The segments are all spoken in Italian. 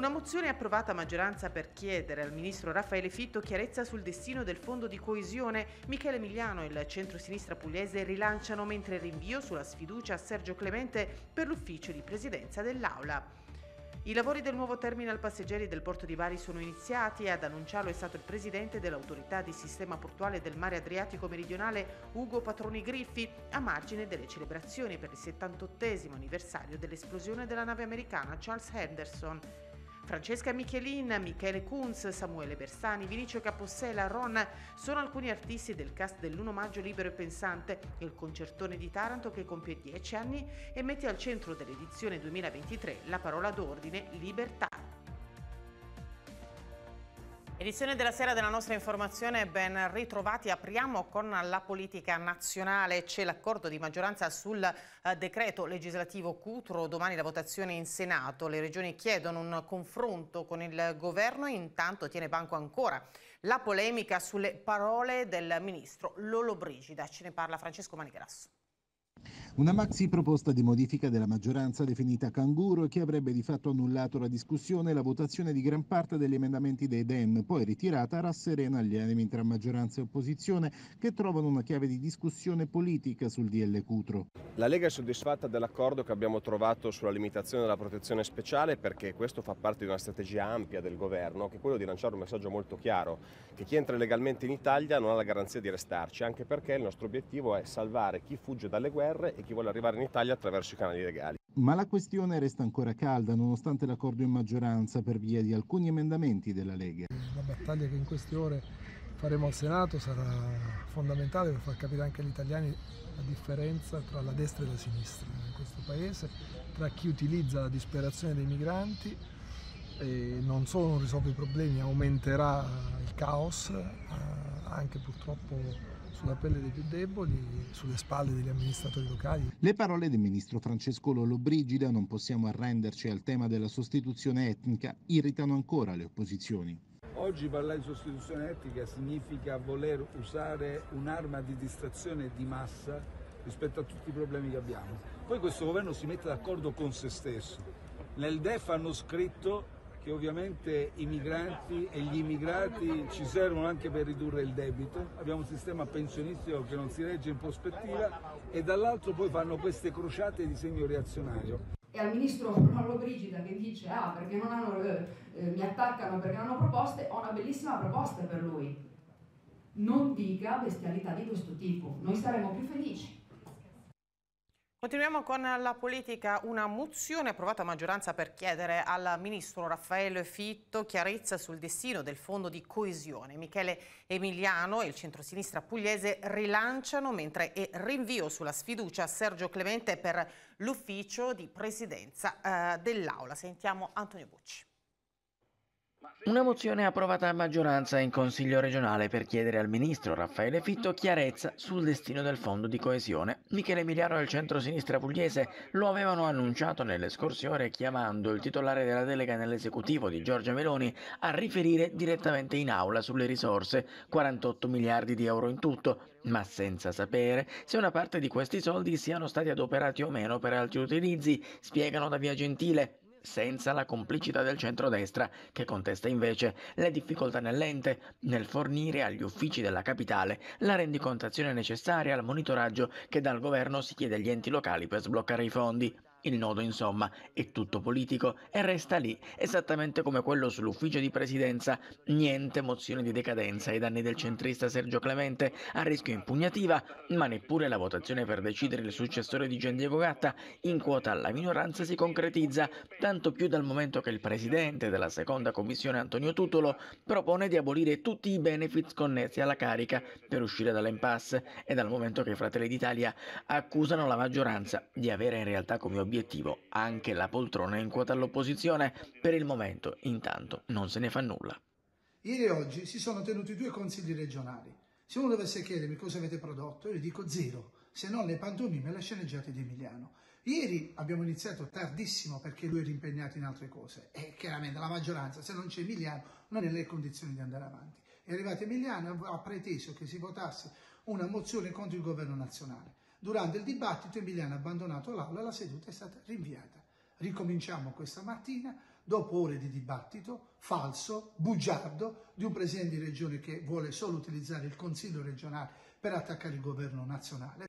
Una mozione approvata a maggioranza per chiedere al ministro Raffaele Fitto chiarezza sul destino del fondo di coesione. Michele Emiliano e il centro-sinistra pugliese rilanciano mentre rinvio sulla sfiducia a Sergio Clemente per l'ufficio di presidenza dell'Aula. I lavori del nuovo terminal passeggeri del porto di Bari sono iniziati e ad annunciarlo è stato il presidente dell'autorità di sistema portuale del mare Adriatico meridionale Ugo Patroni Griffi a margine delle celebrazioni per il 78 anniversario dell'esplosione della nave americana Charles Henderson. Francesca Michelin, Michele Kunz, Samuele Bersani, Vinicio Capossela, Ron sono alcuni artisti del cast dell'1 maggio libero e pensante, il concertone di Taranto che compie 10 anni e mette al centro dell'edizione 2023 la parola d'ordine libertà. Edizione della sera della nostra informazione, ben ritrovati. Apriamo con la politica nazionale. C'è l'accordo di maggioranza sul eh, decreto legislativo Cutro. Domani la votazione in Senato. Le regioni chiedono un confronto con il governo. Intanto tiene banco ancora la polemica sulle parole del ministro Lolo Brigida. Ce ne parla Francesco Manigrasso. Una maxi proposta di modifica della maggioranza definita canguro che avrebbe di fatto annullato la discussione e la votazione di gran parte degli emendamenti dei DEM, poi ritirata rasserena gli animi tra maggioranza e opposizione che trovano una chiave di discussione politica sul DL Cutro. La Lega è soddisfatta dell'accordo che abbiamo trovato sulla limitazione della protezione speciale perché questo fa parte di una strategia ampia del governo che è quello di lanciare un messaggio molto chiaro che chi entra legalmente in Italia non ha la garanzia di restarci, anche perché il nostro obiettivo è salvare chi fugge dalle guerre guerre e chi vuole arrivare in Italia attraverso i canali legali. Ma la questione resta ancora calda nonostante l'accordo in maggioranza per via di alcuni emendamenti della Lega. La battaglia che in queste ore faremo al Senato sarà fondamentale per far capire anche agli italiani la differenza tra la destra e la sinistra in questo paese, tra chi utilizza la disperazione dei migranti e non solo non risolve i problemi, aumenterà il caos, eh, anche purtroppo sulla pelle dei più deboli, sulle spalle degli amministratori locali. Le parole del ministro Francesco Lollobrigida, non possiamo arrenderci al tema della sostituzione etnica, irritano ancora le opposizioni. Oggi parlare di sostituzione etnica significa voler usare un'arma di distrazione di massa rispetto a tutti i problemi che abbiamo. Poi questo governo si mette d'accordo con se stesso. Nel DEF hanno scritto che ovviamente i migranti e gli immigrati ci servono anche per ridurre il debito, abbiamo un sistema pensionistico che non si regge in prospettiva e dall'altro poi fanno queste crociate di segno reazionario. E al ministro Paolo Brigida che dice ah perché non hanno, eh, eh, mi attaccano perché non hanno proposte, ho una bellissima proposta per lui. Non dica bestialità di questo tipo, noi saremo più felici. Continuiamo con la politica, una mozione approvata a maggioranza per chiedere al ministro Raffaello Fitto chiarezza sul destino del fondo di coesione. Michele Emiliano e il centrosinistra pugliese rilanciano mentre è rinvio sulla sfiducia Sergio Clemente per l'ufficio di presidenza eh, dell'Aula. Sentiamo Antonio Bucci. Una mozione approvata a maggioranza in Consiglio regionale per chiedere al ministro Raffaele Fitto chiarezza sul destino del fondo di coesione. Michele Emiliano e il centro-sinistra pugliese lo avevano annunciato nelle scorse ore chiamando il titolare della delega nell'esecutivo di Giorgia Meloni a riferire direttamente in aula sulle risorse, 48 miliardi di euro in tutto, ma senza sapere se una parte di questi soldi siano stati adoperati o meno per altri utilizzi, spiegano da Via Gentile, senza la complicità del centrodestra, che contesta invece le difficoltà nell'ente nel fornire agli uffici della capitale la rendicontazione necessaria al monitoraggio che dal governo si chiede agli enti locali per sbloccare i fondi. Il nodo, insomma, è tutto politico e resta lì, esattamente come quello sull'ufficio di presidenza. Niente mozione di decadenza ai danni del centrista Sergio Clemente a rischio impugnativa, ma neppure la votazione per decidere il successore di Gian Diego Gatta in quota alla minoranza si concretizza, tanto più dal momento che il presidente della seconda commissione Antonio Tutolo propone di abolire tutti i benefits connessi alla carica per uscire dall'impasse e dal momento che i Fratelli d'Italia accusano la maggioranza di avere in realtà come obiettivo obiettivo anche la poltrona in quota all'opposizione, per il momento intanto non se ne fa nulla. Ieri e oggi si sono tenuti due consigli regionali. Se uno dovesse chiedermi cosa avete prodotto, io gli dico zero, se non le pantomime e le sceneggiate di Emiliano. Ieri abbiamo iniziato tardissimo perché lui era impegnato in altre cose e chiaramente la maggioranza, se non c'è Emiliano, non è nelle condizioni di andare avanti. È arrivato Emiliano e ha preteso che si votasse una mozione contro il governo nazionale. Durante il dibattito Emiliano ha abbandonato l'aula e la seduta è stata rinviata. Ricominciamo questa mattina dopo ore di dibattito falso, bugiardo, di un Presidente di Regione che vuole solo utilizzare il Consiglio regionale per attaccare il Governo nazionale.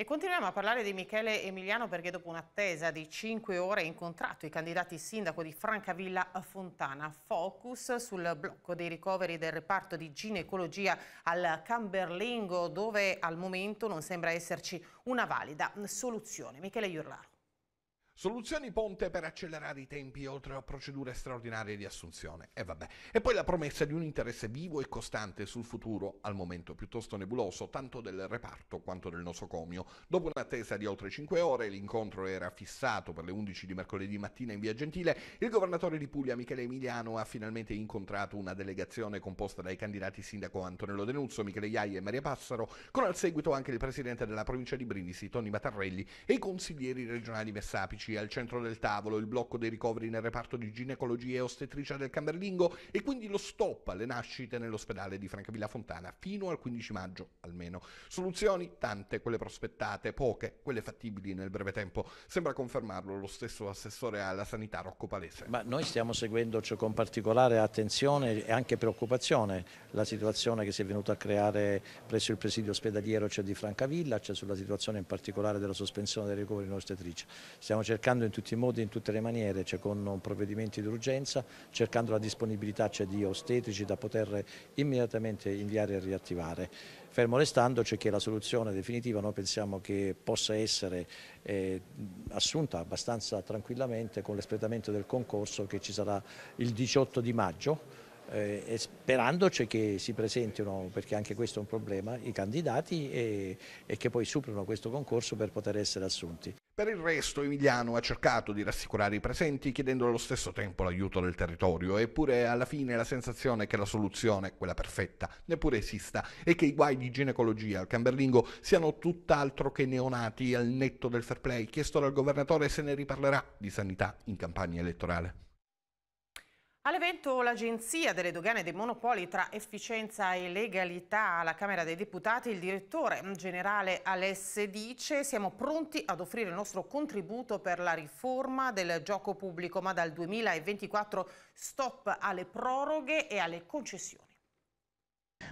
E continuiamo a parlare di Michele Emiliano perché dopo un'attesa di 5 ore ha incontrato i candidati sindaco di Francavilla Fontana. Focus sul blocco dei ricoveri del reparto di ginecologia al Camberlingo dove al momento non sembra esserci una valida soluzione. Michele Iurlaro. Soluzioni ponte per accelerare i tempi oltre a procedure straordinarie di assunzione. E vabbè. E poi la promessa di un interesse vivo e costante sul futuro, al momento piuttosto nebuloso, tanto del reparto quanto del nosocomio. Dopo un'attesa di oltre 5 ore, l'incontro era fissato per le 11 di mercoledì mattina in via Gentile, il governatore di Puglia Michele Emiliano ha finalmente incontrato una delegazione composta dai candidati sindaco Antonello Denuzzo, Michele Iai e Maria Passaro, con al seguito anche il presidente della provincia di Brindisi, Tony Mattarelli, e i consiglieri regionali Messapici medici, al centro del tavolo il blocco dei ricoveri nel reparto di ginecologia e ostetricia del Camberlingo e quindi lo stop alle nascite nell'ospedale di Francavilla Fontana fino al 15 maggio almeno. Soluzioni tante, quelle prospettate, poche, quelle fattibili nel breve tempo. Sembra confermarlo lo stesso assessore alla sanità Rocco Palese. Ma noi stiamo seguendo cioè, con particolare attenzione e anche preoccupazione la situazione che si è venuta a creare presso il presidio ospedaliero cioè di Francavilla, cioè sulla situazione in particolare della sospensione dei ricoveri in ostetricia. Stiamo cercando cercando in tutti i modi e in tutte le maniere, cioè con provvedimenti d'urgenza, cercando la disponibilità cioè, di ostetrici da poter immediatamente inviare e riattivare. Fermo restando c'è cioè, che la soluzione definitiva noi pensiamo che possa essere eh, assunta abbastanza tranquillamente con l'espletamento del concorso che ci sarà il 18 di maggio eh, sperandoci cioè, che si presentino, perché anche questo è un problema, i candidati e, e che poi superino questo concorso per poter essere assunti. Per il resto Emiliano ha cercato di rassicurare i presenti chiedendo allo stesso tempo l'aiuto del territorio, eppure alla fine la sensazione è che la soluzione, quella perfetta, neppure esista e che i guai di ginecologia al Camberlingo siano tutt'altro che neonati al netto del fair play chiesto dal governatore se ne riparlerà di sanità in campagna elettorale. All'evento l'Agenzia delle Dogane dei Monopoli tra efficienza e legalità alla Camera dei Deputati, il direttore generale Alesse dice siamo pronti ad offrire il nostro contributo per la riforma del gioco pubblico, ma dal 2024 stop alle proroghe e alle concessioni.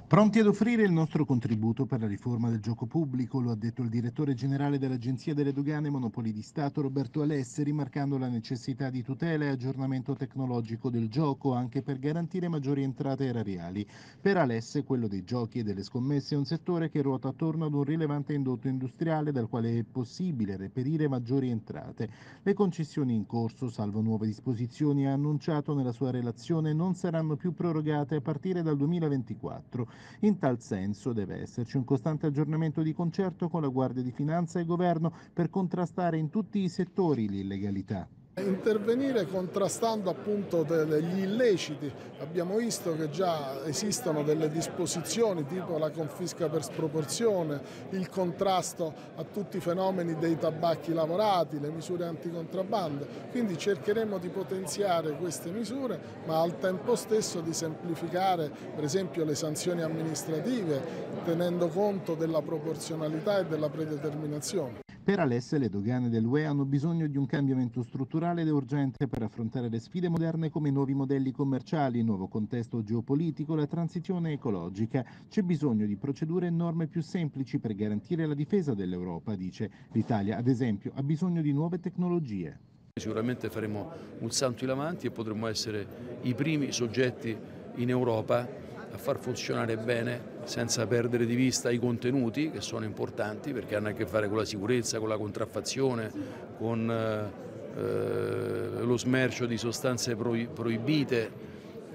Pronti ad offrire il nostro contributo per la riforma del gioco pubblico, lo ha detto il direttore generale dell'Agenzia delle Dogane Monopoli di Stato Roberto Alessi, rimarcando la necessità di tutela e aggiornamento tecnologico del gioco anche per garantire maggiori entrate erariali. Per Alessi, quello dei giochi e delle scommesse è un settore che ruota attorno ad un rilevante indotto industriale dal quale è possibile reperire maggiori entrate. Le concessioni in corso, salvo nuove disposizioni, ha annunciato nella sua relazione non saranno più prorogate a partire dal 2024 in tal senso deve esserci un costante aggiornamento di concerto con la Guardia di Finanza e il Governo per contrastare in tutti i settori l'illegalità. Intervenire contrastando appunto degli illeciti, abbiamo visto che già esistono delle disposizioni tipo la confisca per sproporzione, il contrasto a tutti i fenomeni dei tabacchi lavorati, le misure anticontrabbando, quindi cercheremo di potenziare queste misure ma al tempo stesso di semplificare per esempio le sanzioni amministrative tenendo conto della proporzionalità e della predeterminazione. Per Alesse le dogane dell'UE hanno bisogno di un cambiamento strutturale ed urgente per affrontare le sfide moderne come i nuovi modelli commerciali, il nuovo contesto geopolitico, la transizione ecologica. C'è bisogno di procedure e norme più semplici per garantire la difesa dell'Europa, dice. L'Italia, ad esempio, ha bisogno di nuove tecnologie. Sicuramente faremo un salto in avanti e potremo essere i primi soggetti in Europa a far funzionare bene senza perdere di vista i contenuti che sono importanti perché hanno a che fare con la sicurezza, con la contraffazione, con eh, eh lo smercio di sostanze proibite.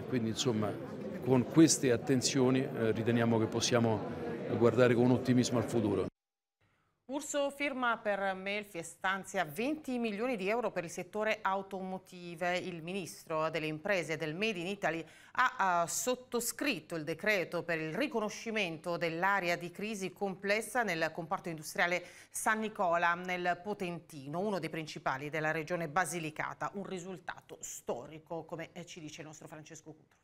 Quindi insomma con queste attenzioni eh, riteniamo che possiamo guardare con ottimismo al futuro. Urso firma per Melfi e stanzia 20 milioni di euro per il settore automotive. Il ministro delle imprese del Made in Italy ha, ha sottoscritto il decreto per il riconoscimento dell'area di crisi complessa nel comparto industriale San Nicola nel Potentino, uno dei principali della regione Basilicata. Un risultato storico, come ci dice il nostro Francesco Cutro.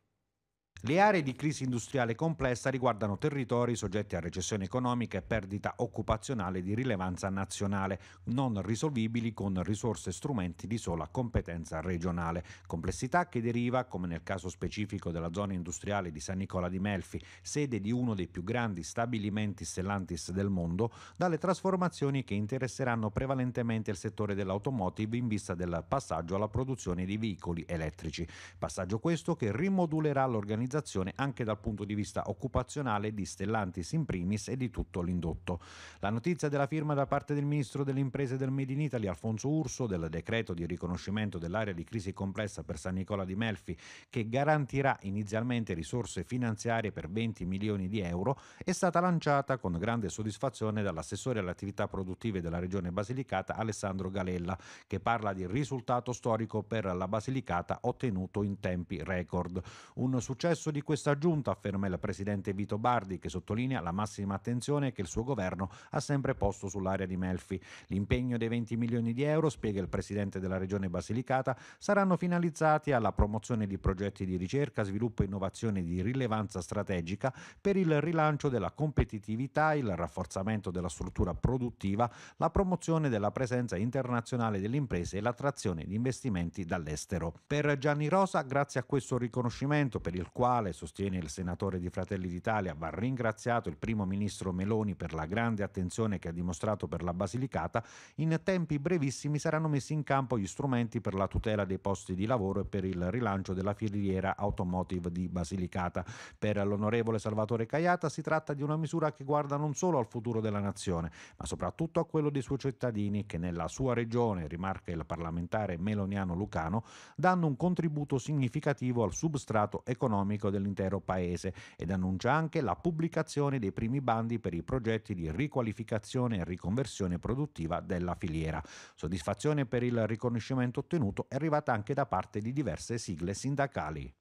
Le aree di crisi industriale complessa riguardano territori soggetti a recessione economica e perdita occupazionale di rilevanza nazionale, non risolvibili con risorse e strumenti di sola competenza regionale. Complessità che deriva, come nel caso specifico della zona industriale di San Nicola di Melfi, sede di uno dei più grandi stabilimenti Stellantis del mondo, dalle trasformazioni che interesseranno prevalentemente il settore dell'automotive in vista del passaggio alla produzione di veicoli elettrici. Passaggio questo che rimodulerà l'organizzazione valorizzazione anche dal punto di vista occupazionale di Stellantis in primis e di tutto l'indotto. La notizia della firma da parte del ministro delle imprese del Made in Italy Alfonso Urso del decreto di riconoscimento dell'area di crisi complessa per San Nicola di Melfi che garantirà inizialmente risorse finanziarie per 20 milioni di euro è stata lanciata con grande soddisfazione dall'assessore alle attività produttive della regione Basilicata Alessandro Galella che parla di risultato storico per la Basilicata ottenuto in tempi record. Un successo successo di questa giunta, afferma il presidente Vito Bardi, che sottolinea la massima attenzione che il suo governo ha sempre posto sull'area di Melfi. L'impegno dei 20 milioni di euro, spiega il presidente della regione Basilicata, saranno finalizzati alla promozione di progetti di ricerca, sviluppo e innovazione di rilevanza strategica per il rilancio della competitività, il rafforzamento della struttura produttiva, la promozione della presenza internazionale delle imprese e l'attrazione di investimenti dall'estero. Per Gianni Rosa, grazie a questo riconoscimento per il quale quale, sostiene il senatore di Fratelli d'Italia, va ringraziato il primo ministro Meloni per la grande attenzione che ha dimostrato per la Basilicata, in tempi brevissimi saranno messi in campo gli strumenti per la tutela dei posti di lavoro e per il rilancio della filiera automotive di Basilicata. Per l'onorevole Salvatore Caiata si tratta di una misura che guarda non solo al futuro della nazione, ma soprattutto a quello dei suoi cittadini che nella sua regione, rimarca il parlamentare meloniano Lucano, danno un contributo significativo al substrato economico economico dell'intero paese ed annuncia anche la pubblicazione dei primi bandi per i progetti di riqualificazione e riconversione produttiva della filiera. Soddisfazione per il riconoscimento ottenuto è arrivata anche da parte di diverse sigle sindacali.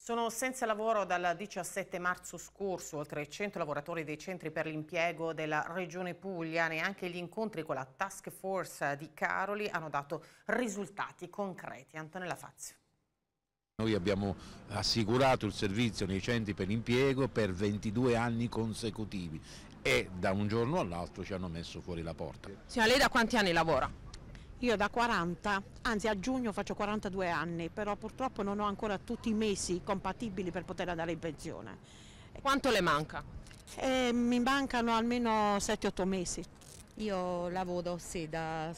Sono senza lavoro dal 17 marzo scorso oltre 100 lavoratori dei centri per l'impiego della Regione Puglia. Neanche gli incontri con la task force di Caroli hanno dato risultati concreti. Antonella Fazio. Noi abbiamo assicurato il servizio nei centri per impiego per 22 anni consecutivi e da un giorno all'altro ci hanno messo fuori la porta. Signora, lei da quanti anni lavora? Io da 40, anzi a giugno faccio 42 anni, però purtroppo non ho ancora tutti i mesi compatibili per poter andare in pensione. Quanto le manca? Eh, mi mancano almeno 7-8 mesi. Io lavoro sì, da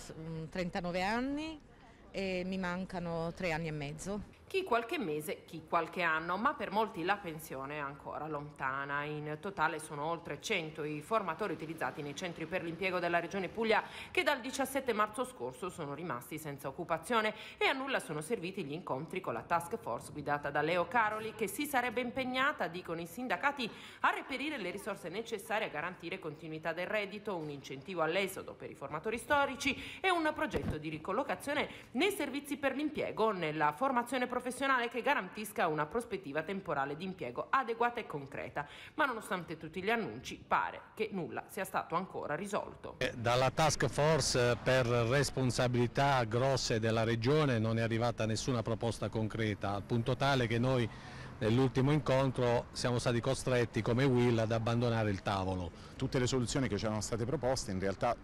39 mm, anni e mi mancano 3 anni e mezzo chi qualche mese, chi qualche anno, ma per molti la pensione è ancora lontana. In totale sono oltre 100 i formatori utilizzati nei centri per l'impiego della Regione Puglia che dal 17 marzo scorso sono rimasti senza occupazione e a nulla sono serviti gli incontri con la task force guidata da Leo Caroli che si sarebbe impegnata, dicono i sindacati, a reperire le risorse necessarie a garantire continuità del reddito, un incentivo all'esodo per i formatori storici e un progetto di ricollocazione nei servizi per l'impiego, nella formazione professionale professionale che garantisca una prospettiva temporale di impiego adeguata e concreta, ma nonostante tutti gli annunci pare che nulla sia stato ancora risolto. Eh, dalla task force eh, per responsabilità grosse della regione non è arrivata nessuna proposta concreta, al punto tale che noi nell'ultimo incontro siamo stati costretti come Will ad abbandonare il tavolo. Tutte le soluzioni che ci erano state proposte in realtà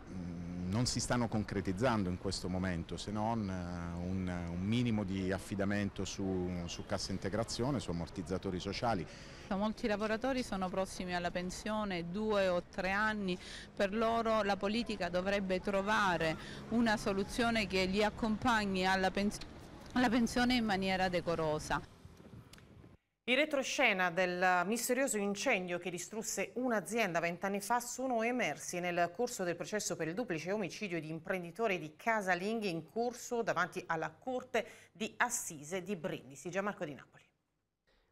non si stanno concretizzando in questo momento se non eh, un, un minimo di affidamento su, su, cassa integrazione, su ammortizzatori sociali. Molti lavoratori sono prossimi alla pensione, due o tre anni, per loro la politica dovrebbe trovare una soluzione che li accompagni alla, pens alla pensione in maniera decorosa. In retroscena del misterioso incendio che distrusse un'azienda vent'anni fa sono emersi nel corso del processo per il duplice omicidio di imprenditore di casalinghi in corso davanti alla Corte di Assise di Brindisi. Gianmarco Di Napoli.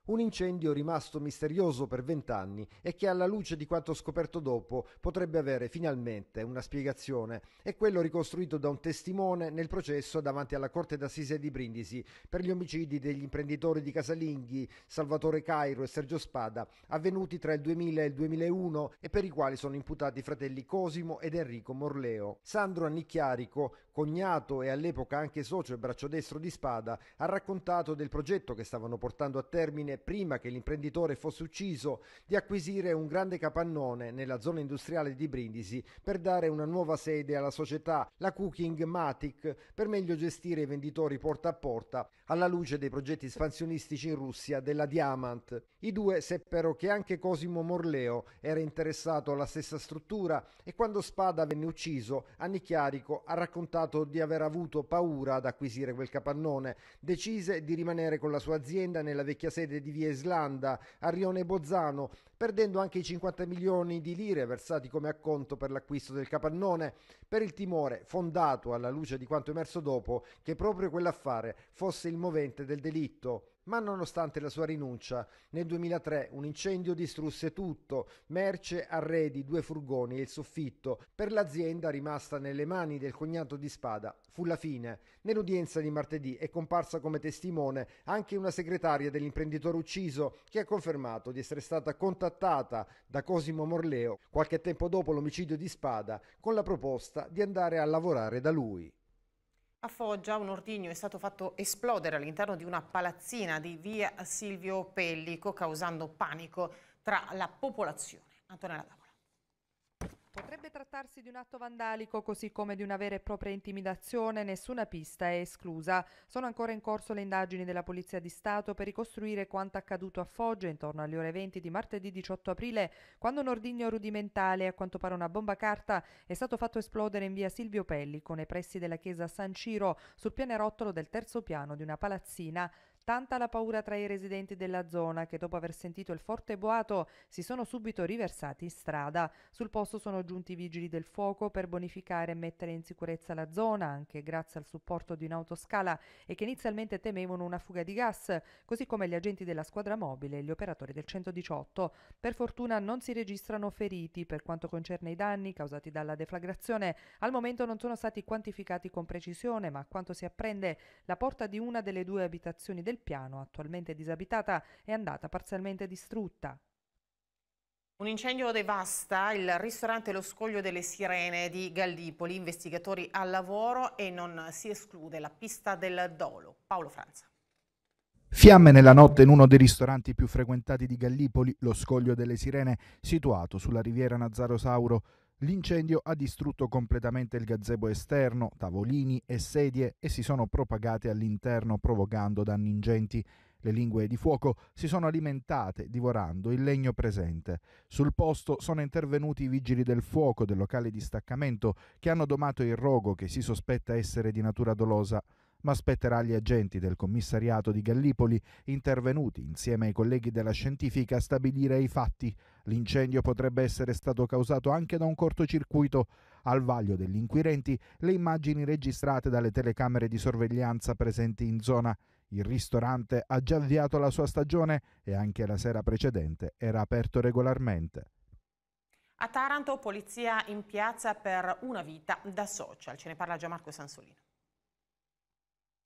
Un incendio rimasto misterioso per vent'anni e che alla luce di quanto scoperto dopo potrebbe avere finalmente una spiegazione, è quello ricostruito da un testimone nel processo davanti alla Corte d'Assise di Brindisi per gli omicidi degli imprenditori di Casalinghi, Salvatore Cairo e Sergio Spada, avvenuti tra il 2000 e il 2001 e per i quali sono imputati i fratelli Cosimo ed Enrico Morleo. Sandro Annicchiarico, cognato e all'epoca anche socio e braccio destro di Spada, ha raccontato del progetto che stavano portando a termine prima che l'imprenditore fosse ucciso di acquisire un grande capannone nella zona industriale di Brindisi per dare una nuova sede alla società, la Cooking Matic, per meglio gestire i venditori porta a porta alla luce dei progetti espansionistici in Russia della Diamant. I due seppero che anche Cosimo Morleo era interessato alla stessa struttura e quando Spada venne ucciso, Anni Chiarico ha raccontato rivelato di aver avuto paura ad acquisire quel capannone, decise di rimanere con la sua azienda nella vecchia sede di Via Islanda, a Rione Bozzano, perdendo anche i 50 milioni di lire versati come acconto per l'acquisto del capannone, per il timore fondato alla luce di quanto emerso dopo che proprio quell'affare fosse il movente del delitto. Ma nonostante la sua rinuncia, nel 2003 un incendio distrusse tutto, merce, arredi, due furgoni e il soffitto. Per l'azienda rimasta nelle mani del cognato di Spada fu la fine. Nell'udienza di martedì è comparsa come testimone anche una segretaria dell'imprenditore ucciso che ha confermato di essere stata contattata da Cosimo Morleo qualche tempo dopo l'omicidio di Spada con la proposta di andare a lavorare da lui. A Foggia un ordigno è stato fatto esplodere all'interno di una palazzina di via Silvio Pellico causando panico tra la popolazione. Antonella Davola. Potrebbe trattarsi di un atto vandalico così come di una vera e propria intimidazione, nessuna pista è esclusa. Sono ancora in corso le indagini della Polizia di Stato per ricostruire quanto accaduto a Foggia intorno alle ore 20 di martedì 18 aprile, quando un ordigno rudimentale, a quanto pare una bomba carta, è stato fatto esplodere in via Silvio Pellico, nei pressi della chiesa San Ciro, sul pianerottolo del terzo piano di una palazzina. Tanta la paura tra i residenti della zona che dopo aver sentito il forte boato si sono subito riversati in strada. Sul posto sono giunti i vigili del fuoco per bonificare e mettere in sicurezza la zona, anche grazie al supporto di un'autoscala e che inizialmente temevano una fuga di gas, così come gli agenti della squadra mobile e gli operatori del 118. Per fortuna non si registrano feriti per quanto concerne i danni causati dalla deflagrazione. Al momento non sono stati quantificati con precisione, ma a quanto si apprende la porta di una delle due abitazioni del del piano, attualmente disabitata, è andata parzialmente distrutta. Un incendio devasta il ristorante Lo Scoglio delle Sirene di Gallipoli, investigatori al lavoro e non si esclude la pista del dolo. Paolo Franza. Fiamme nella notte in uno dei ristoranti più frequentati di Gallipoli, Lo Scoglio delle Sirene, situato sulla riviera Nazaro Sauro. L'incendio ha distrutto completamente il gazebo esterno, tavolini e sedie e si sono propagate all'interno provocando danni ingenti. Le lingue di fuoco si sono alimentate divorando il legno presente. Sul posto sono intervenuti i vigili del fuoco del locale distaccamento che hanno domato il rogo che si sospetta essere di natura dolosa ma spetterà agli agenti del commissariato di Gallipoli, intervenuti insieme ai colleghi della scientifica, a stabilire i fatti. L'incendio potrebbe essere stato causato anche da un cortocircuito. Al vaglio degli inquirenti le immagini registrate dalle telecamere di sorveglianza presenti in zona. Il ristorante ha già avviato la sua stagione e anche la sera precedente era aperto regolarmente. A Taranto, polizia in piazza per una vita da social. Ce ne parla Gianmarco Sansolino.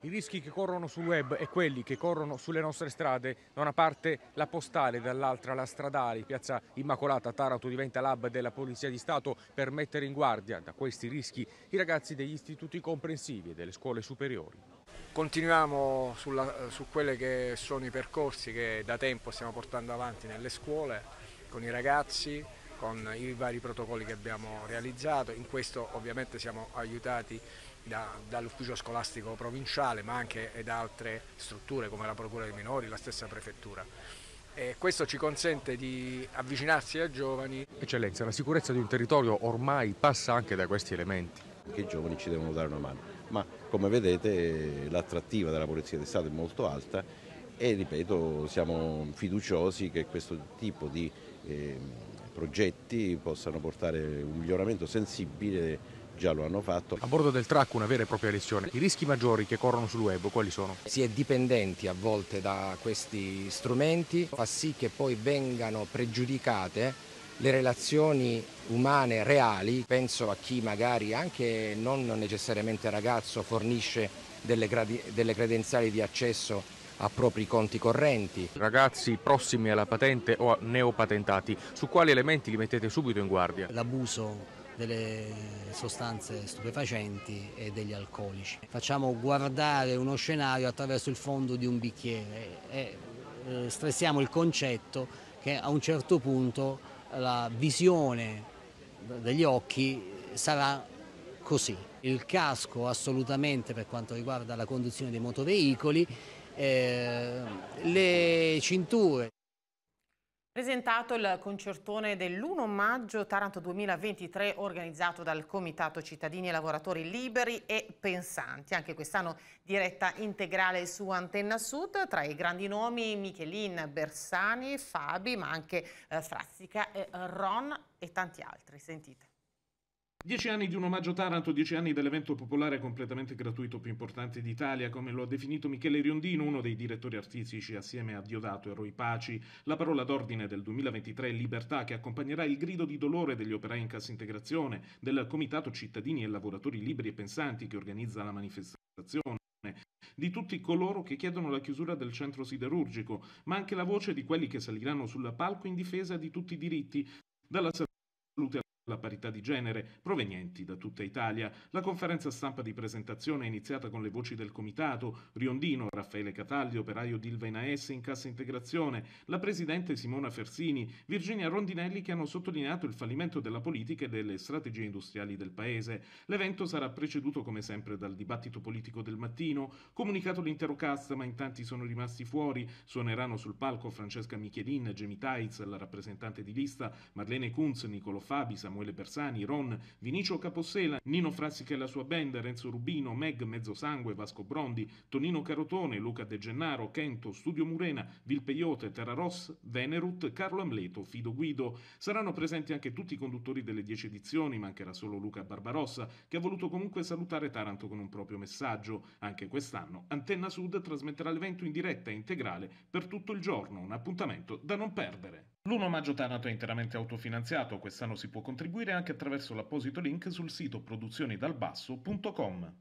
I rischi che corrono sul web e quelli che corrono sulle nostre strade, da una parte la postale, dall'altra la stradale, Piazza Immacolata Taranto diventa l'hub della Polizia di Stato per mettere in guardia da questi rischi i ragazzi degli istituti comprensivi e delle scuole superiori. Continuiamo sulla, su quelli che sono i percorsi che da tempo stiamo portando avanti nelle scuole con i ragazzi, con i vari protocolli che abbiamo realizzato, in questo ovviamente siamo aiutati da, dall'ufficio scolastico provinciale ma anche da altre strutture come la Procura dei Minori, la stessa Prefettura. E questo ci consente di avvicinarsi ai giovani. Eccellenza, la sicurezza di un territorio ormai passa anche da questi elementi. Che i giovani ci devono dare una mano, ma come vedete l'attrattiva della Polizia di Stato è molto alta e ripeto siamo fiduciosi che questo tipo di eh, progetti possano portare un miglioramento sensibile già lo hanno fatto. A bordo del truck una vera e propria lezione. I rischi maggiori che corrono sul web quali sono? Si è dipendenti a volte da questi strumenti, fa sì che poi vengano pregiudicate le relazioni umane reali, penso a chi magari anche non necessariamente ragazzo fornisce delle, delle credenziali di accesso a propri conti correnti. Ragazzi prossimi alla patente o neopatentati, su quali elementi li mettete subito in guardia? L'abuso delle sostanze stupefacenti e degli alcolici. Facciamo guardare uno scenario attraverso il fondo di un bicchiere e eh, stressiamo il concetto che a un certo punto la visione degli occhi sarà così. Il casco assolutamente per quanto riguarda la conduzione dei motoveicoli eh, le cinture. Presentato il concertone dell'1 maggio Taranto 2023 organizzato dal Comitato Cittadini e Lavoratori Liberi e Pensanti, anche quest'anno diretta integrale su Antenna Sud, tra i grandi nomi Michelin, Bersani, Fabi, ma anche eh, Frassica, eh, Ron e tanti altri. Sentite. Dieci anni di un omaggio Taranto, dieci anni dell'evento popolare completamente gratuito più importante d'Italia, come lo ha definito Michele Riondino, uno dei direttori artistici assieme a Diodato e Roy Paci. La parola d'ordine del 2023 è libertà, che accompagnerà il grido di dolore degli operai in cassa integrazione, del Comitato Cittadini e Lavoratori Libri e Pensanti che organizza la manifestazione di tutti coloro che chiedono la chiusura del centro siderurgico, ma anche la voce di quelli che saliranno sul palco in difesa di tutti i diritti, dalla salute la parità di genere, provenienti da tutta Italia. La conferenza stampa di presentazione è iniziata con le voci del comitato, Riondino, Raffaele Cataldi, operaio d'Ilva in in cassa integrazione, la presidente Simona Fersini, Virginia Rondinelli che hanno sottolineato il fallimento della politica e delle strategie industriali del paese. L'evento sarà preceduto come sempre dal dibattito politico del mattino, comunicato l'intero cast ma in tanti sono rimasti fuori, suoneranno sul palco Francesca Michelin, Gemi Taiz, la rappresentante di lista, Marlene Kunz, Nicolo Fabi, Samuele Samuele Bersani, Ron, Vinicio Capossela, Nino Frassica e la sua band, Renzo Rubino, Meg, Mezzosangue, Vasco Brondi, Tonino Carotone, Luca De Gennaro, Kento, Studio Murena, Vilpeiote, Terra Ross, Venerut, Carlo Amleto, Fido Guido. Saranno presenti anche tutti i conduttori delle 10 edizioni, mancherà solo Luca Barbarossa, che ha voluto comunque salutare Taranto con un proprio messaggio. Anche quest'anno Antenna Sud trasmetterà l'evento in diretta integrale per tutto il giorno, un appuntamento da non perdere. L'1 maggio Taranto è interamente autofinanziato, quest'anno si può contribuire anche attraverso l'apposito link sul sito produzionidalbasso.com.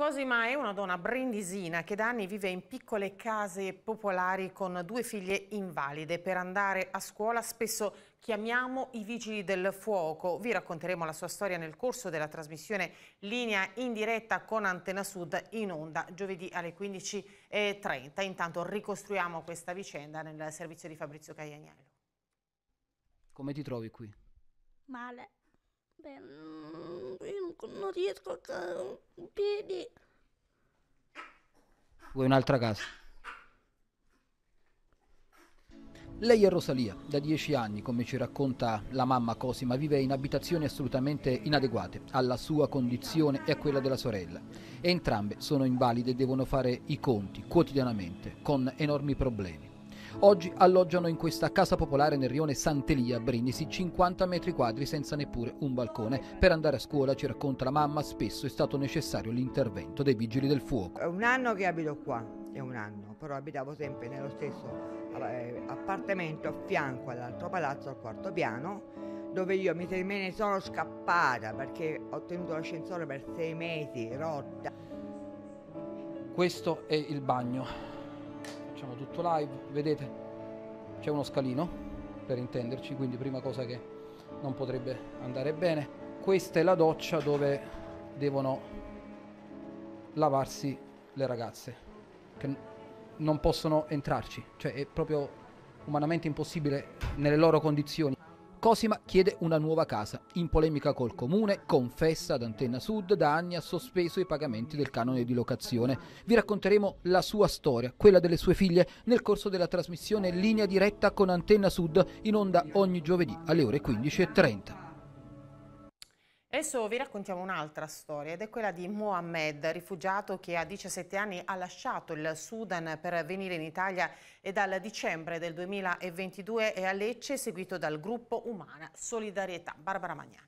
Cosima è una donna brindisina che da anni vive in piccole case popolari con due figlie invalide. Per andare a scuola spesso chiamiamo i vigili del fuoco. Vi racconteremo la sua storia nel corso della trasmissione Linea in diretta con Antena Sud in onda giovedì alle 15.30. Intanto ricostruiamo questa vicenda nel servizio di Fabrizio Cagliagnello. Come ti trovi qui? Male. Beh, mm, io non riesco a cagare in piedi. Vuoi un'altra casa? Lei è Rosalia, da dieci anni, come ci racconta la mamma Cosima, vive in abitazioni assolutamente inadeguate alla sua condizione e a quella della sorella. entrambe sono invalide e devono fare i conti quotidianamente con enormi problemi. Oggi alloggiano in questa casa popolare nel rione Santelia a Brindisi 50 metri quadri senza neppure un balcone. Per andare a scuola, ci racconta la mamma, spesso è stato necessario l'intervento dei vigili del fuoco. È un anno che abito qua, è un anno, però abitavo sempre nello stesso eh, appartamento a fianco all'altro palazzo al quarto piano dove io me ne sono scappata perché ho tenuto l'ascensore per sei mesi rotta. Questo è il bagno facciamo tutto live, vedete c'è uno scalino per intenderci, quindi prima cosa che non potrebbe andare bene. Questa è la doccia dove devono lavarsi le ragazze, che non possono entrarci, cioè è proprio umanamente impossibile nelle loro condizioni. Cosima chiede una nuova casa. In polemica col comune, confessa ad Antenna Sud, da anni ha sospeso i pagamenti del canone di locazione. Vi racconteremo la sua storia, quella delle sue figlie, nel corso della trasmissione Linea diretta con Antenna Sud, in onda ogni giovedì alle ore 15.30. Adesso vi raccontiamo un'altra storia ed è quella di Mohammed, rifugiato che a 17 anni ha lasciato il Sudan per venire in Italia e dal dicembre del 2022 è a Lecce seguito dal gruppo Umana Solidarietà. Barbara Magnani.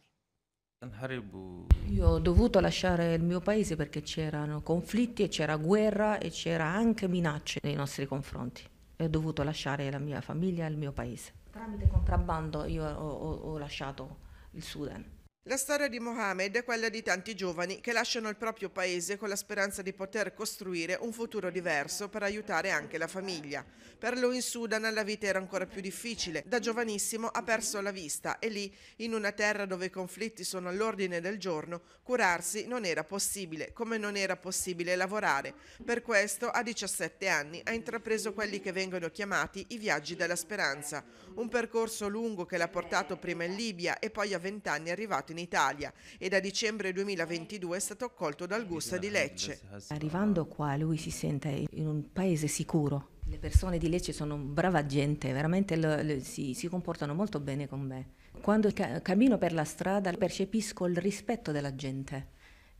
Io ho dovuto lasciare il mio paese perché c'erano conflitti e c'era guerra e c'era anche minacce nei nostri confronti. E ho dovuto lasciare la mia famiglia e il mio paese. Tramite contrabbando io ho, ho, ho lasciato il Sudan la storia di Mohamed è quella di tanti giovani che lasciano il proprio paese con la speranza di poter costruire un futuro diverso per aiutare anche la famiglia. Per lui in Sudan la vita era ancora più difficile. Da giovanissimo ha perso la vista e lì, in una terra dove i conflitti sono all'ordine del giorno, curarsi non era possibile, come non era possibile lavorare. Per questo, a 17 anni, ha intrapreso quelli che vengono chiamati i viaggi della speranza, un percorso lungo che l'ha portato prima in Libia e poi a 20 anni è arrivato in Italia e da dicembre 2022 è stato accolto dal Gusta di Lecce. Arrivando qua lui si sente in un paese sicuro. Le persone di Lecce sono brava gente, veramente lo, lo, si, si comportano molto bene con me. Quando ca cammino per la strada percepisco il rispetto della gente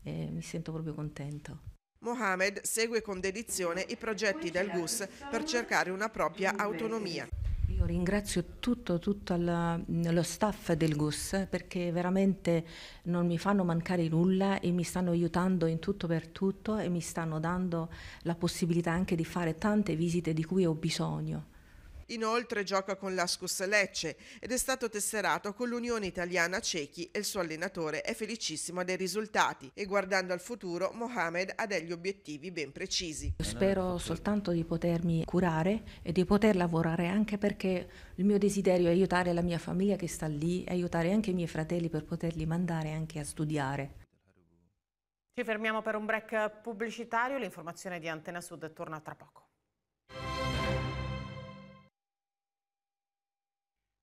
e mi sento proprio contento. Mohamed segue con dedizione i progetti del GUS per cercare una propria autonomia. Io ringrazio tutto, tutto alla, lo staff del GUS perché veramente non mi fanno mancare nulla e mi stanno aiutando in tutto per tutto e mi stanno dando la possibilità anche di fare tante visite di cui ho bisogno. Inoltre gioca con l'Ascus Lecce ed è stato tesserato con l'Unione Italiana Cechi e il suo allenatore è felicissimo dei risultati e guardando al futuro Mohamed ha degli obiettivi ben precisi. Spero soltanto di potermi curare e di poter lavorare anche perché il mio desiderio è aiutare la mia famiglia che sta lì e aiutare anche i miei fratelli per poterli mandare anche a studiare. Ci fermiamo per un break pubblicitario, l'informazione di Antena Sud torna tra poco.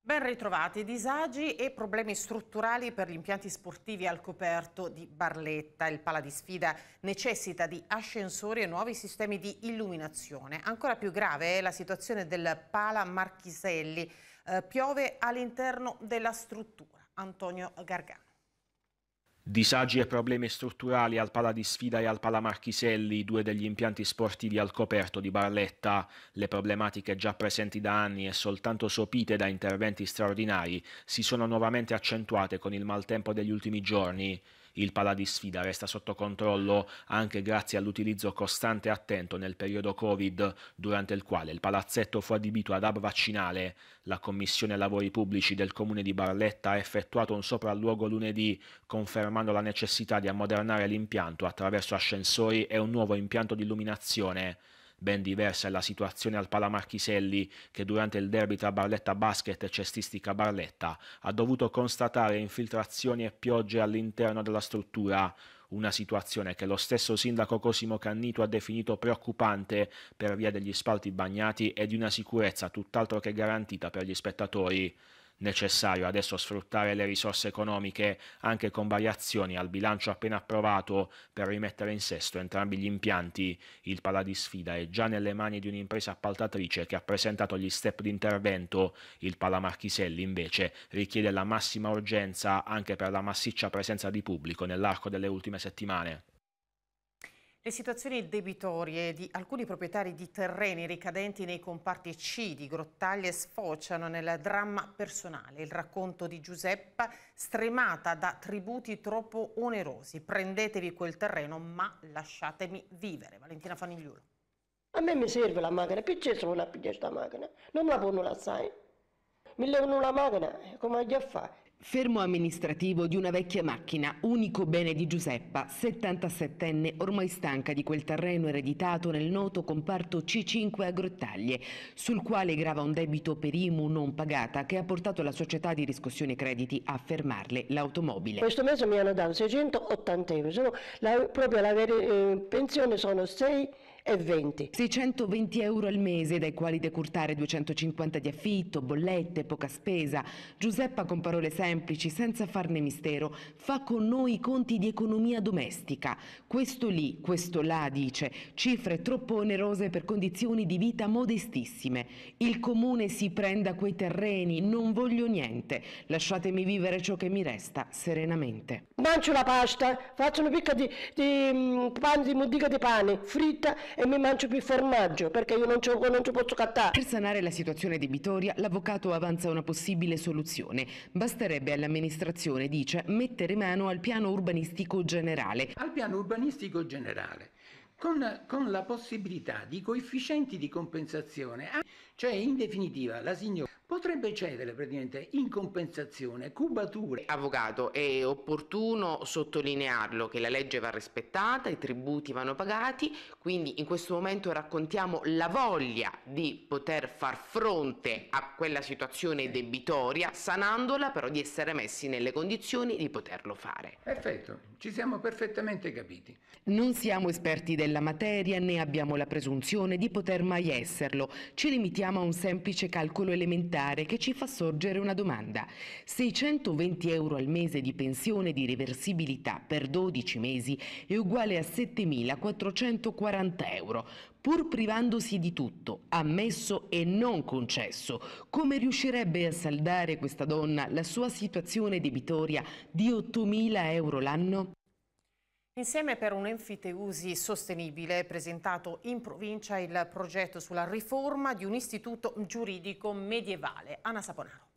Ben ritrovati, disagi e problemi strutturali per gli impianti sportivi al coperto di Barletta. Il pala di sfida necessita di ascensori e nuovi sistemi di illuminazione. Ancora più grave è la situazione del pala Marchiselli. Eh, piove all'interno della struttura. Antonio Gargano disagi e problemi strutturali al Pala di Sfida e al Pala Marchiselli, due degli impianti sportivi al coperto di Barletta, le problematiche già presenti da anni e soltanto sopite da interventi straordinari si sono nuovamente accentuate con il maltempo degli ultimi giorni il di sfida resta sotto controllo anche grazie all'utilizzo costante e attento nel periodo Covid durante il quale il palazzetto fu adibito ad hub vaccinale. La Commissione Lavori Pubblici del Comune di Barletta ha effettuato un sopralluogo lunedì confermando la necessità di ammodernare l'impianto attraverso ascensori e un nuovo impianto di illuminazione. Ben diversa è la situazione al Palamarchiselli che durante il derby tra Barletta Basket e Cestistica Barletta ha dovuto constatare infiltrazioni e piogge all'interno della struttura, una situazione che lo stesso sindaco Cosimo Cannito ha definito preoccupante per via degli spalti bagnati e di una sicurezza tutt'altro che garantita per gli spettatori necessario adesso sfruttare le risorse economiche anche con variazioni al bilancio appena approvato per rimettere in sesto entrambi gli impianti. Il pala di sfida è già nelle mani di un'impresa appaltatrice che ha presentato gli step di intervento. Il pala Marchiselli invece richiede la massima urgenza anche per la massiccia presenza di pubblico nell'arco delle ultime settimane. Le situazioni debitorie di alcuni proprietari di terreni ricadenti nei comparti C di Grottaglie sfociano nel dramma personale. Il racconto di Giuseppa stremata da tributi troppo onerosi. Prendetevi quel terreno ma lasciatemi vivere. Valentina Fanigliulo. A me mi serve la macchina, perché sono una piglia questa macchina? Non me la può non la sai. Mi levano la macchina, eh, come gli fa? Fermo amministrativo di una vecchia macchina, unico bene di Giuseppa, 77enne, ormai stanca di quel terreno ereditato nel noto comparto C5 a Grottaglie, sul quale grava un debito per IMU non pagata che ha portato la società di riscossione crediti a fermarle l'automobile. Questo mese mi hanno dato 680 euro, sono la, proprio la vera eh, pensione sono 6 e 20. 620 euro al mese, dai quali decurtare 250 di affitto, bollette, poca spesa. Giuseppa, con parole semplici, senza farne mistero, fa con noi i conti di economia domestica. Questo lì, questo là, dice, cifre troppo onerose per condizioni di vita modestissime. Il comune si prenda quei terreni, non voglio niente. Lasciatemi vivere ciò che mi resta, serenamente. Mangio la pasta, faccio una picca di, di, mm, di, di, di pane, fritta e mi mangio più formaggio perché io non ci, posso cattare. Per sanare la situazione debitoria l'avvocato avanza una possibile soluzione. Basterebbe all'amministrazione, dice, mettere mano al piano urbanistico generale. Al piano urbanistico generale. Con, con, la possibilità di coefficienti di compensazione. Ah, cioè, in definitiva, la signora potrebbe cedere praticamente in compensazione cubature. Avvocato, è opportuno sottolinearlo che la legge va rispettata, i tributi vanno pagati, quindi in questo momento raccontiamo la voglia di poter far fronte a quella situazione debitoria, sanandola però di essere messi nelle condizioni di poterlo fare. Perfetto, ci siamo perfettamente capiti. Non siamo esperti della materia né abbiamo la presunzione di poter mai esserlo, ci limitiamo a un semplice calcolo elementare calendare che ci fa sorgere una domanda. 620 euro al mese di pensione di reversibilità per 12 mesi è uguale a 7.440 euro, pur privandosi di tutto, ammesso e non concesso. Come riuscirebbe a saldare questa donna la sua situazione debitoria di 8.000 euro l'anno? Insieme per un enfiteusi sostenibile è presentato in provincia il progetto sulla riforma di un istituto giuridico medievale. Anna Saponaro.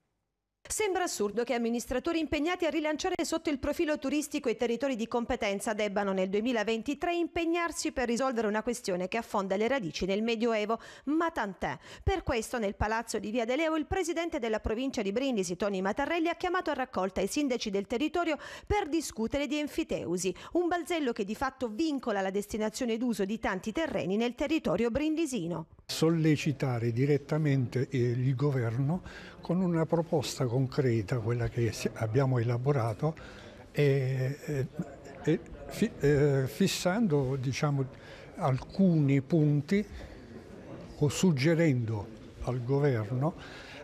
Sembra assurdo che amministratori impegnati a rilanciare sotto il profilo turistico i territori di competenza debbano nel 2023 impegnarsi per risolvere una questione che affonda le radici nel Medioevo, ma tant'è. Per questo nel palazzo di Via Deleo il presidente della provincia di Brindisi, Toni Mattarelli, ha chiamato a raccolta i sindaci del territorio per discutere di enfiteusi, un balzello che di fatto vincola la destinazione d'uso di tanti terreni nel territorio brindisino sollecitare direttamente eh, il governo con una proposta concreta, quella che abbiamo elaborato, e, eh, e, e, eh, fissando diciamo, alcuni punti o suggerendo al governo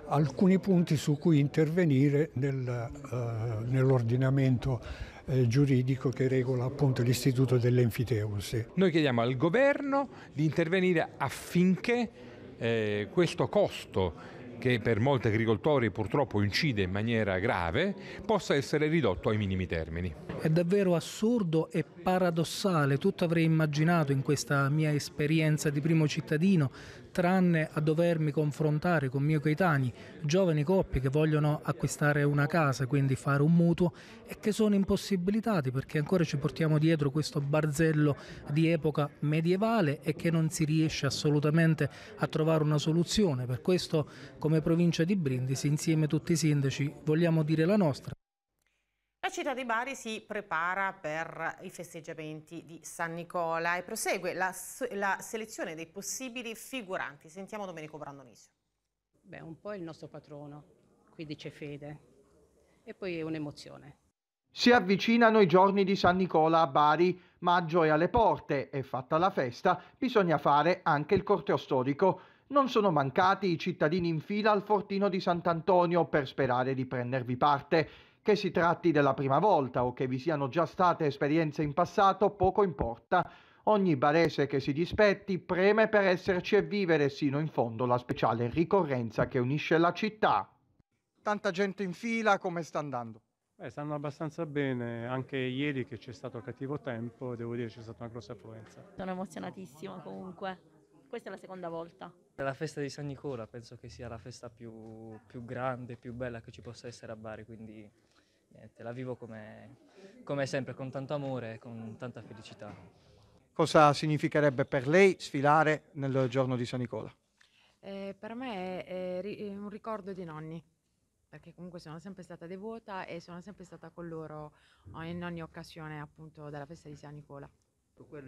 alcuni punti su cui intervenire nel, eh, nell'ordinamento eh, giuridico che regola appunto l'istituto dell'enfiteusi. Noi chiediamo al governo di intervenire affinché eh, questo costo che per molti agricoltori purtroppo incide in maniera grave, possa essere ridotto ai minimi termini. È davvero assurdo e paradossale, tutto avrei immaginato in questa mia esperienza di primo cittadino, tranne a dovermi confrontare con miei coetanei, giovani coppie che vogliono acquistare una casa, quindi fare un mutuo e che sono impossibilitati perché ancora ci portiamo dietro questo barzello di epoca medievale e che non si riesce assolutamente a trovare una soluzione. Per questo come provincia di Brindisi, insieme a tutti i sindaci, vogliamo dire la nostra città di Bari si prepara per i festeggiamenti di San Nicola e prosegue la, la selezione dei possibili figuranti. Sentiamo Domenico Brandonisio. Beh, un po' il nostro patrono, qui dice fede e poi è un'emozione. Si avvicinano i giorni di San Nicola a Bari, maggio è alle porte e fatta la festa bisogna fare anche il corteo storico. Non sono mancati i cittadini in fila al fortino di Sant'Antonio per sperare di prendervi parte. Che si tratti della prima volta o che vi siano già state esperienze in passato, poco importa. Ogni barese che si dispetti preme per esserci e vivere sino in fondo la speciale ricorrenza che unisce la città. Tanta gente in fila, come sta andando? Beh, stanno abbastanza bene, anche ieri che c'è stato cattivo tempo, devo dire c'è stata una grossa affluenza. Sono emozionatissima comunque, questa è la seconda volta. La festa di San Nicola penso che sia la festa più, più grande, più bella che ci possa essere a Bari, quindi niente, la vivo come, come sempre, con tanto amore e con tanta felicità. Cosa significherebbe per lei sfilare nel giorno di San Nicola? Eh, per me è, è un ricordo di nonni, perché comunque sono sempre stata devota e sono sempre stata con loro in ogni occasione appunto della festa di San Nicola.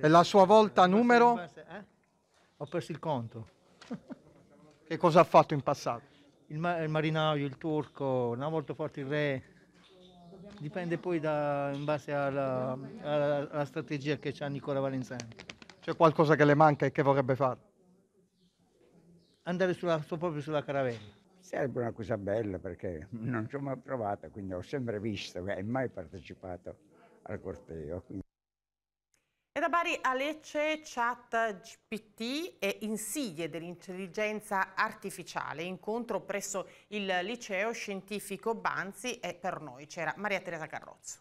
E la sua volta numero? eh? Ho perso il conto. che cosa ha fatto in passato? Il, ma il marinaio, il turco, una volta forte il re, Dipende poi da, in base alla, alla, alla strategia che ha Nicola Valenzani. C'è qualcosa che le manca e che vorrebbe fare? Andare sulla, proprio sulla caravella. Sarebbe una cosa bella perché non ci ho mai provato, quindi ho sempre visto eh, e mai partecipato al corteo. E da Bari a Lecce, chat GPT e insidie dell'intelligenza artificiale, incontro presso il liceo scientifico Banzi e per noi c'era Maria Teresa Carrozzo.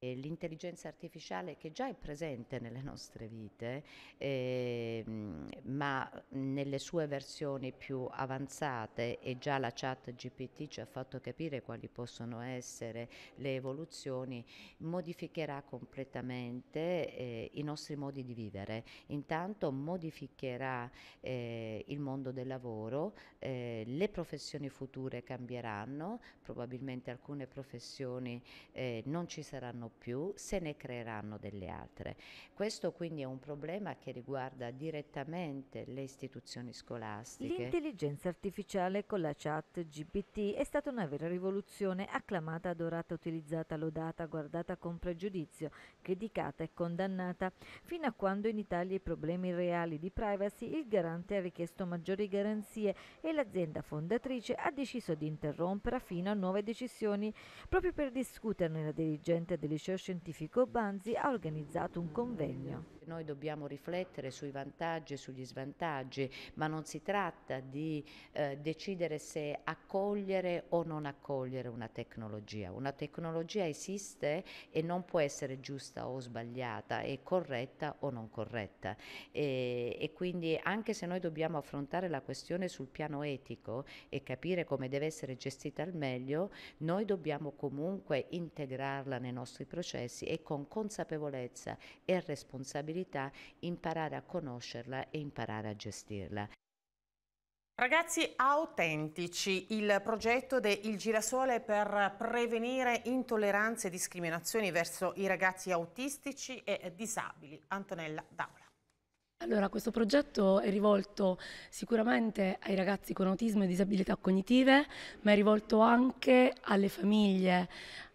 E eh, l'intelligenza artificiale che già è presente nelle nostre vite, eh, ma nelle sue versioni più avanzate e già la chat GPT ci ha fatto capire quali possono essere le evoluzioni, modificherà completamente eh, i nostri modi di vivere. Intanto modificherà eh, il mondo del lavoro, eh, le professioni future cambieranno, probabilmente alcune professioni eh, non ci saranno faranno più, se ne creeranno delle altre. Questo quindi è un problema che riguarda direttamente le istituzioni scolastiche. L'intelligenza artificiale con la chat GPT è stata una vera rivoluzione, acclamata, adorata, utilizzata, lodata, guardata con pregiudizio, criticata e condannata, fino a quando in Italia i problemi reali di privacy il garante ha richiesto maggiori garanzie e l'azienda fondatrice ha deciso di interrompere fino a nuove decisioni proprio per discuterne la dirigente delle liceo scientifico Banzi ha organizzato un convegno. Noi dobbiamo riflettere sui vantaggi e sugli svantaggi, ma non si tratta di eh, decidere se accogliere o non accogliere una tecnologia. Una tecnologia esiste e non può essere giusta o sbagliata, è corretta o non corretta. E, e quindi anche se noi dobbiamo affrontare la questione sul piano etico e capire come deve essere gestita al meglio, noi dobbiamo comunque integrarla nei nostri processi e con consapevolezza e responsabilità disabilità, imparare a conoscerla e imparare a gestirla. Ragazzi autentici, il progetto del Girasole per prevenire intolleranze e discriminazioni verso i ragazzi autistici e disabili. Antonella Daula. Allora, questo progetto è rivolto sicuramente ai ragazzi con autismo e disabilità cognitive, ma è rivolto anche alle famiglie,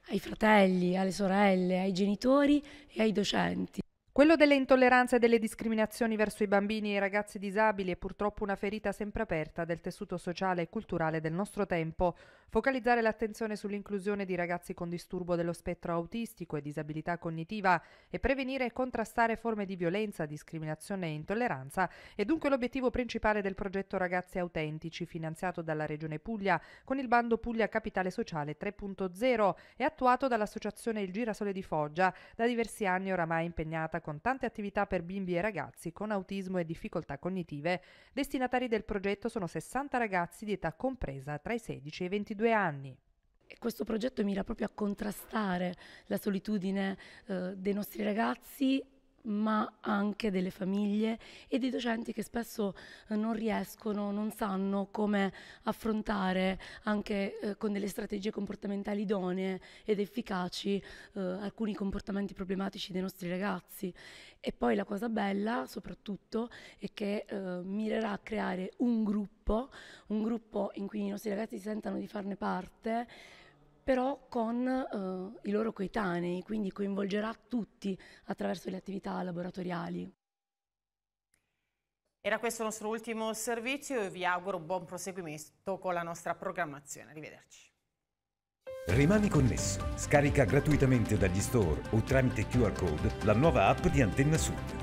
ai fratelli, alle sorelle, ai genitori e ai docenti. Quello delle intolleranze e delle discriminazioni verso i bambini e i ragazzi disabili è purtroppo una ferita sempre aperta del tessuto sociale e culturale del nostro tempo. Focalizzare l'attenzione sull'inclusione di ragazzi con disturbo dello spettro autistico e disabilità cognitiva e prevenire e contrastare forme di violenza, discriminazione e intolleranza è dunque l'obiettivo principale del progetto Ragazzi Autentici finanziato dalla Regione Puglia con il bando Puglia Capitale Sociale 3.0 e attuato dall'Associazione Il Girasole di Foggia da diversi anni oramai impegnata con tante attività per bimbi e ragazzi con autismo e difficoltà cognitive. Destinatari del progetto sono 60 ragazzi di età compresa tra i 16 e i 22 anni. Questo progetto mira proprio a contrastare la solitudine eh, dei nostri ragazzi ma anche delle famiglie e dei docenti che spesso eh, non riescono, non sanno come affrontare anche eh, con delle strategie comportamentali idonee ed efficaci eh, alcuni comportamenti problematici dei nostri ragazzi. E poi la cosa bella soprattutto è che eh, mirerà a creare un gruppo, un gruppo in cui i nostri ragazzi sentano di farne parte però con eh, i loro coetanei, quindi coinvolgerà tutti attraverso le attività laboratoriali. Era questo il nostro ultimo servizio e vi auguro buon proseguimento con la nostra programmazione. Arrivederci. Rimani connesso. Scarica gratuitamente dagli store o tramite QR code la nuova app di Antenna Sud